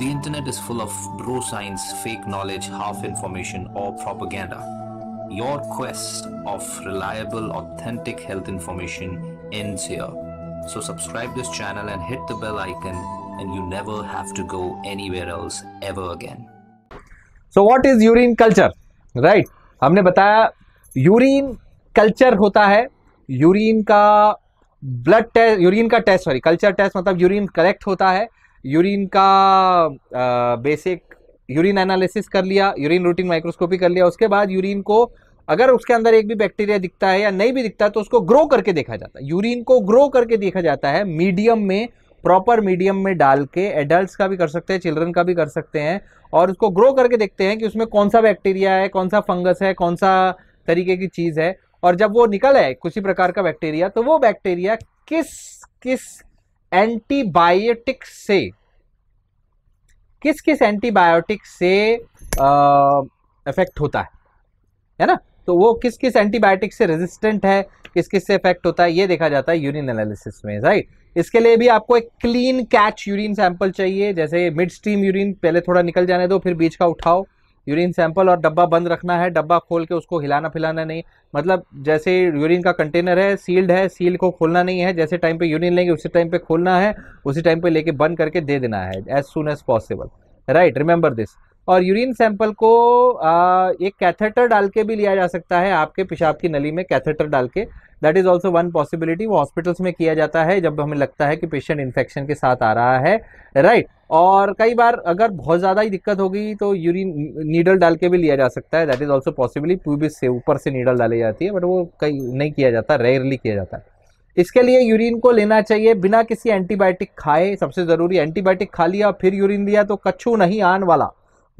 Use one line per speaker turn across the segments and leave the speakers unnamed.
The internet is full of bro science, fake knowledge, half information, or propaganda. Your quest of reliable, authentic health information ends here. So subscribe this channel and hit the bell icon and you never have to go anywhere else ever again. So what is urine culture? Right. हमने बताया urine culture होता है urine का blood test, urine का test sorry culture test मतलब urine collect होता है urine का बेसिक यूरिन एनालिसिस कर लिया यूरिन रूटीन माइक्रोस्कोपी कर लिया उसके बाद यूरिन को अगर उसके अंदर एक भी बैक्टीरिया दिखता है या नहीं भी दिखता है तो उसको ग्रो करके देखा जाता है यूरिन को ग्रो करके देखा जाता है मीडियम में प्रॉपर मीडियम में डाल के एडल्ट का भी कर सकते हैं चिल्ड्रन का भी कर सकते हैं और उसको ग्रो करके देखते हैं कि उसमें कौन सा बैक्टीरिया है कौन सा फंगस है कौन सा तरीके की चीज़ है और जब वो निकल आए किसी प्रकार का बैक्टीरिया तो वो बैक्टीरिया किस किस एंटीबायोटिक से किस किस एंटीबायोटिक से इफेक्ट होता है है ना तो वो किस किस एंटीबायोटिक से रेजिस्टेंट है किस किस से इफेक्ट होता है ये देखा जाता है यूरिन एनालिसिस में राइट इसके लिए भी आपको एक क्लीन कैच यूरिन सैंपल चाहिए जैसे मिड स्ट्रीम यूरिन पहले थोड़ा निकल जाने दो फिर बीच का उठाओ यूरिन सैंपल और डब्बा बंद रखना है डब्बा खोल के उसको हिलाना फिलाना नहीं मतलब जैसे यूरिन का कंटेनर है सील्ड है सील को खोलना नहीं है जैसे टाइम पे यूरिन लेंगे उसी टाइम पे खोलना है उसी टाइम पे लेके बंद करके दे देना है as soon as possible right remember this और यूरिन सैंपल को आ, एक कैथेटर डाल के भी लिया जा सकता है आपके पेशाब की नली में कैथेटर डाल के that is also one possibility वो हॉस्पिटल्स में किया जाता है जब हमें लगता है कि पेशेंट इन्फेक्शन के साथ आ रहा है राइट right. और कई बार अगर बहुत ज़्यादा ही दिक्कत होगी तो यूरिन नीडल डाल के भी लिया जा सकता है that is also possibly pubis से ऊपर से नीडल डाली जाती है बट वो कई नहीं किया जाता रेयरली किया जाता है इसके लिए यूरिन को लेना चाहिए बिना किसी एंटीबायोटिक खाए सबसे ज़रूरी एंटीबायोटिक खा लिया फिर यूरिन दिया तो कच्छू नहीं आन वाला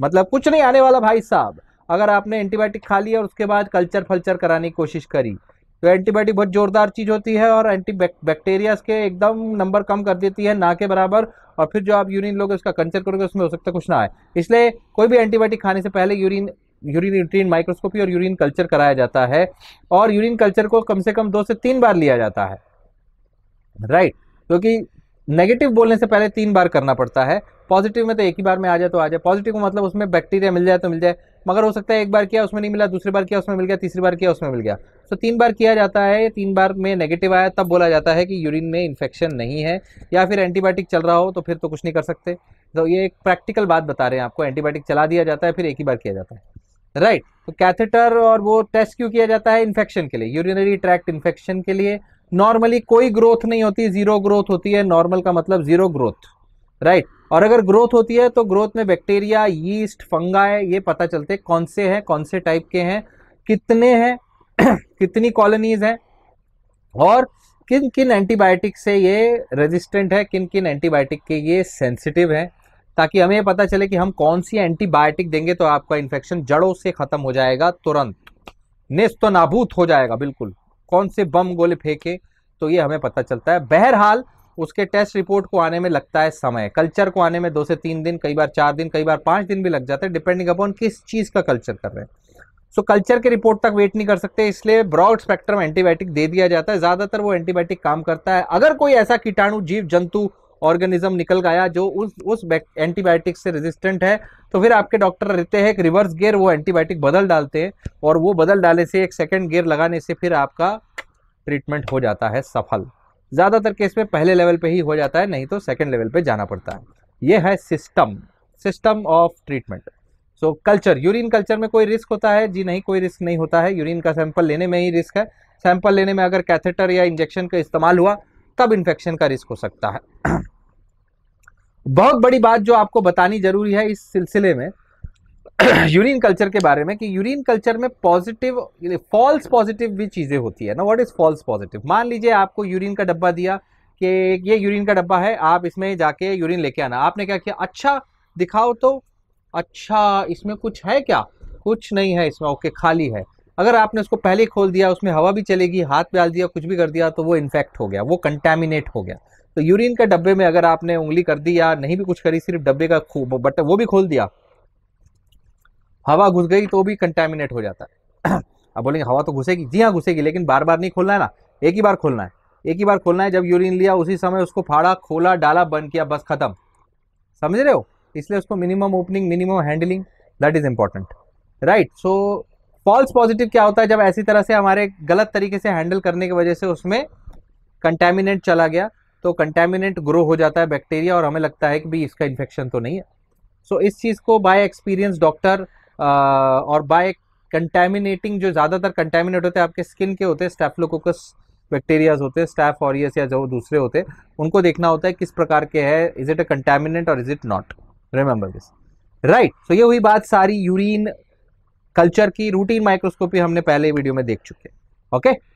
मतलब कुछ नहीं आने वाला भाई साहब अगर आपने एंटीबायोटिक खा लिया और उसके बाद कल्चर फल्चर कराने की कोशिश करी तो एंटीबायोटिक बहुत जोरदार चीज़ होती है और एंटी बैक्टीरियाज के एकदम नंबर कम कर देती है ना के बराबर और फिर जो आप यूरिन लोगे उसका कंचर करोगे उसमें हो सकता है कुछ ना आए इसलिए कोई भी एंटीबायोटिक खाने से पहले यूरिन यूरिन यूट्रीन माइक्रोस्कोपी और यूरिन कल्चर कराया जाता है और यूरिन कल्चर को कम से कम दो से तीन बार लिया जाता है राइट क्योंकि तो नेगेटिव बोलने से पहले तीन बार करना पड़ता है पॉजिटिव में तो एक ही बार में आ जाए तो आ जाए पॉजिटिव को मतलब उसमें बैक्टीरिया मिल जाए तो मिल जाए मगर हो सकता है एक बार किया उसमें नहीं मिला दूसरी बार किया उसमें मिल गया तीसरी बार किया उसमें मिल गया तो तीन बार किया जाता है तीन बार में नेगेटिव आया तब बोला जाता है कि यूरिन में इन्फेक्शन नहीं है या फिर एंटीबायोटिक चल रहा हो तो फिर तो कुछ नहीं कर सकते तो ये एक प्रैक्टिकल बात बता रहे हैं आपको एंटीबायोटिक चला दिया जाता है फिर एक ही बार किया जाता है राइट तो कैथेटर और वो टेस्ट क्यों किया जाता है इन्फेक्शन के लिए यूरिनरी ट्रैक्ट इन्फेक्शन के लिए नॉर्मली कोई ग्रोथ नहीं होती जीरो ग्रोथ होती है नॉर्मल का मतलब जीरो ग्रोथ राइट और अगर ग्रोथ होती है तो ग्रोथ में बैक्टीरिया यीस्ट फंगा है ये पता चलते कौन से हैं कौन से टाइप के हैं कितने हैं कितनी कॉलोनीज हैं और किन किन एंटीबायोटिक से ये रेजिस्टेंट है किन किन एंटीबायोटिक के ये सेंसिटिव है ताकि हमें पता चले कि हम कौन सी एंटीबायोटिक देंगे तो आपका इन्फेक्शन जड़ों से ख़त्म हो जाएगा तुरंत नेस्त नाबूत हो जाएगा बिल्कुल कौन से बम गोले फेंके तो ये हमें पता चलता है बहरहाल उसके टेस्ट रिपोर्ट को आने में लगता है समय कल्चर को आने में दो से तीन दिन कई बार चार दिन कई बार पाँच दिन भी लग जाते हैं डिपेंडिंग अपॉन किस चीज़ का कल्चर कर रहे हैं सो so, कल्चर के रिपोर्ट तक वेट नहीं कर सकते इसलिए ब्रॉड स्पेक्ट्रम एंटीबायोटिक दे दिया जाता है ज़्यादातर वो एंटीबायोटिक काम करता है अगर कोई ऐसा कीटाणु जीव जंतु ऑर्गेनिज्म निकल गया जो उस उस एंटीबायोटिक से रेजिस्टेंट है तो फिर आपके डॉक्टर रहते हैं एक रिवर्स गेयर वो एंटीबायोटिक बदल डालते हैं और वो बदल डालने से एक सेकेंड गेयर लगाने से फिर आपका ट्रीटमेंट हो जाता है सफल ज़्यादातर केस में पहले लेवल पर ही हो जाता है नहीं तो सेकेंड लेवल पर जाना पड़ता है ये है system system of treatment so culture urine culture में कोई रिस्क होता है जी नहीं कोई रिस्क नहीं होता है यूरिन का सैंपल लेने में ही रिस्क है सैंपल लेने में अगर कैथेटर या इंजेक्शन का इस्तेमाल हुआ तब इन्फेक्शन का रिस्क हो सकता है बहुत बड़ी बात जो आपको बतानी जरूरी है इस सिलसिले में यूरिन कल्चर के बारे में कि यूरिन कल्चर में पॉजिटिव फॉल्स पॉजिटिव भी चीज़ें होती है ना व्हाट इज़ फॉल्स पॉजिटिव मान लीजिए आपको यूरिन का डब्बा दिया कि ये यूरिन का डब्बा है आप इसमें जाके यूरिन लेके आना आपने क्या किया अच्छा दिखाओ तो अच्छा इसमें कुछ है क्या कुछ नहीं है इसमें ओके खाली है अगर आपने उसको पहले खोल दिया उसमें हवा भी चलेगी हाथ पे डाल दिया कुछ भी कर दिया तो वो इन्फेक्ट हो गया वो कंटेमिनेट हो गया तो यूरिन के डब्बे में अगर आपने उंगली कर दी या नहीं भी कुछ करी सिर्फ डब्बे का बट वो भी खोल दिया हवा घुस गई तो भी कंटेमिनेट हो जाता है अब बोलेंगे हवा तो घुसेगी जी हाँ घुसेगी लेकिन बार बार नहीं खोलना है ना एक ही बार खोलना है एक ही बार खोलना है जब यूरिन लिया उसी समय उसको फाड़ा खोला डाला बंद किया बस खत्म समझ रहे हो इसलिए उसको minimum opening minimum handling that is important right so false positive क्या होता है जब ऐसी तरह से हमारे गलत तरीके से हैंडल करने की वजह से उसमें कंटेमिनेट चला गया तो कंटेमिनेंट ग्रो हो जाता है बैक्टीरिया और हमें लगता है कि भाई इसका इन्फेक्शन तो नहीं है सो so, इस चीज़ को बाय एक्सपीरियंस डॉक्टर और बाय कंटेमिनेटिंग जो ज़्यादातर कंटेमिनेट होते हैं आपके स्किन के होते हैं स्टेफ्लोकोकस बैक्टीरियाज होते हैं स्टैफ ऑरियस या जो दूसरे होते हैं उनको देखना होता है किस प्रकार के है इज इट अ कंटेमिनेंट और is it not remember this right so ये हुई बात सारी यूरिन कल्चर की रूटीन माइक्रोस्कोपी हमने पहले वीडियो में देख चुके ओके okay?